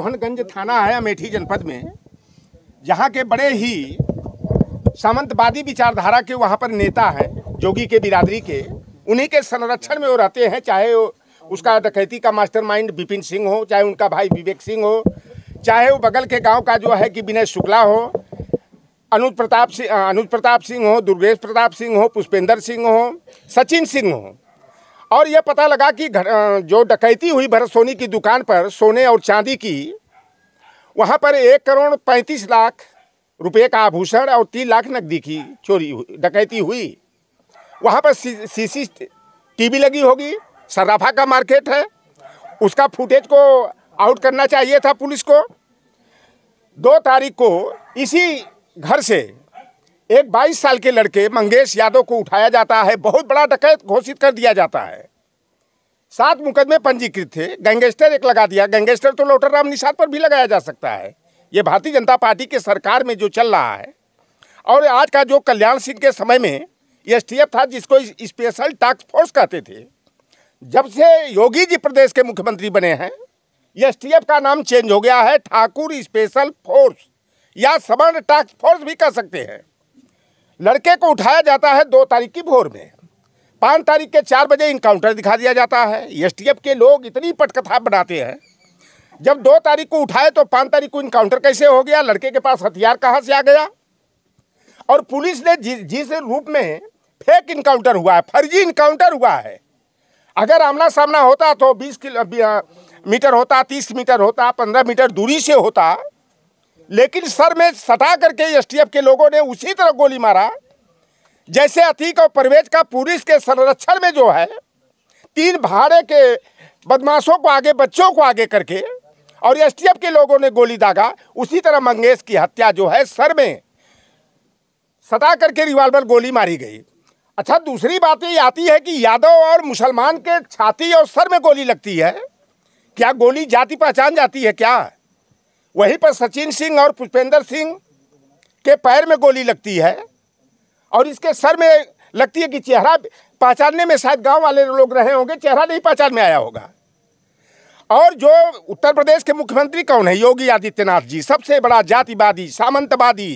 मोहनगंज थाना है अमेठी जनपद में जहाँ के बड़े ही सामंतवादी विचारधारा के वहाँ पर नेता हैं जोगी के बिरादरी के उन्हीं के संरक्षण में वो रहते हैं चाहे वो उसका डकैती का मास्टरमाइंड बिपिन सिंह हो चाहे उनका भाई विवेक सिंह हो चाहे वो बगल के गांव का जो है कि विनय शुक्ला हो अनुज प्रताप सिंह अनुज प्रताप सिंह हो दुर्गेश प्रताप सिंह हो पुष्पेंद्र सिंह हो सचिन सिंह हो और यह पता लगा कि जो डकैती हुई भरत सोनी की दुकान पर सोने और चांदी की वहाँ पर एक करोड़ पैंतीस लाख रुपए का आभूषण और तीन लाख नकदी की चोरी हुई डकैती हुई वहाँ पर सी सी टीवी लगी होगी सराफा का मार्केट है उसका फुटेज को आउट करना चाहिए था पुलिस को दो तारीख को इसी घर से एक 22 साल के लड़के मंगेश यादव को उठाया जाता है बहुत बड़ा डकैत घोषित कर दिया जाता है सात मुकदमे पंजीकृत थे गैंगस्टर एक लगा दिया गैंगस्टर तो लोटर राम निषाद पर भी लगाया जा सकता है ये भारतीय जनता पार्टी के सरकार में जो चल रहा है और आज का जो कल्याण सिंह के समय में एस था जिसको स्पेशल टास्क फोर्स कहते थे जब से योगी जी प्रदेश के मुख्यमंत्री बने हैं एस का नाम चेंज हो गया है ठाकुर स्पेशल फोर्स या समर्ण टास्क फोर्स भी कह सकते हैं लड़के को उठाया जाता है दो तारीख की भोर में पाँच तारीख के चार बजे इनकाउंटर दिखा दिया जाता है एस के लोग इतनी पटकथा बनाते हैं जब दो तारीख को उठाए तो पाँच तारीख को इनकाउंटर कैसे हो गया लड़के के पास हथियार कहाँ से आ गया और पुलिस ने जिस जिस रूप में फेक इनकाउंटर हुआ है फर्जी इनकाउंटर हुआ है अगर आमना सामना होता तो बीस किलो मीटर होता तीस मीटर होता पंद्रह मीटर दूरी से होता लेकिन सर में सटा करके एसटीएफ के लोगों ने उसी तरह गोली मारा जैसे अतीक और परवेज का पुलिस के संरक्षण में जो है तीन भाड़े के बदमाशों को आगे बच्चों को आगे करके और एसटीएफ के लोगों ने गोली दागा उसी तरह मंगेश की हत्या जो है सर में सटा करके रिवाल्वर गोली मारी गई अच्छा दूसरी बात ये आती है कि यादव और मुसलमान के छाती और सर में गोली लगती है क्या गोली जाति पहचान जाती है क्या वहीं पर सचिन सिंह और पुष्पेंद्र सिंह के पैर में गोली लगती है और इसके सर में लगती है कि चेहरा पहचानने में शायद गांव वाले लोग रहे होंगे चेहरा नहीं पहचान में आया होगा और जो उत्तर प्रदेश के मुख्यमंत्री कौन है योगी आदित्यनाथ जी सबसे बड़ा जातिवादी सामंतवादी